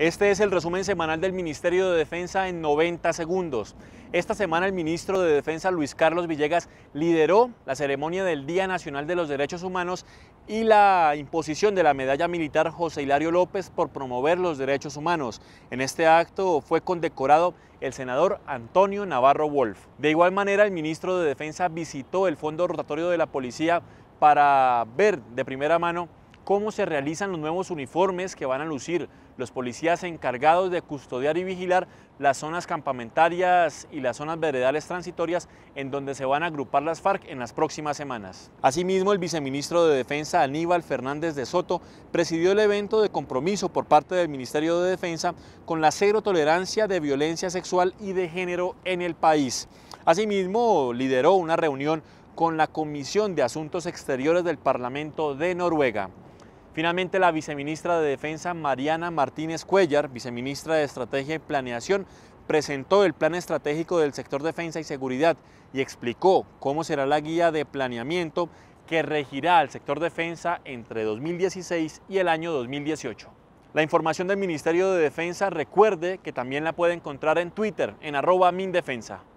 Este es el resumen semanal del Ministerio de Defensa en 90 segundos. Esta semana el ministro de Defensa Luis Carlos Villegas lideró la ceremonia del Día Nacional de los Derechos Humanos y la imposición de la medalla militar José Hilario López por promover los derechos humanos. En este acto fue condecorado el senador Antonio Navarro Wolf. De igual manera, el ministro de Defensa visitó el Fondo Rotatorio de la Policía para ver de primera mano cómo se realizan los nuevos uniformes que van a lucir los policías encargados de custodiar y vigilar las zonas campamentarias y las zonas veredales transitorias en donde se van a agrupar las FARC en las próximas semanas. Asimismo, el viceministro de Defensa Aníbal Fernández de Soto presidió el evento de compromiso por parte del Ministerio de Defensa con la cero tolerancia de violencia sexual y de género en el país. Asimismo, lideró una reunión con la Comisión de Asuntos Exteriores del Parlamento de Noruega. Finalmente, la viceministra de Defensa, Mariana Martínez Cuellar, viceministra de Estrategia y Planeación, presentó el plan estratégico del sector defensa y seguridad y explicó cómo será la guía de planeamiento que regirá al sector defensa entre 2016 y el año 2018. La información del Ministerio de Defensa recuerde que también la puede encontrar en Twitter, en arroba MinDefensa.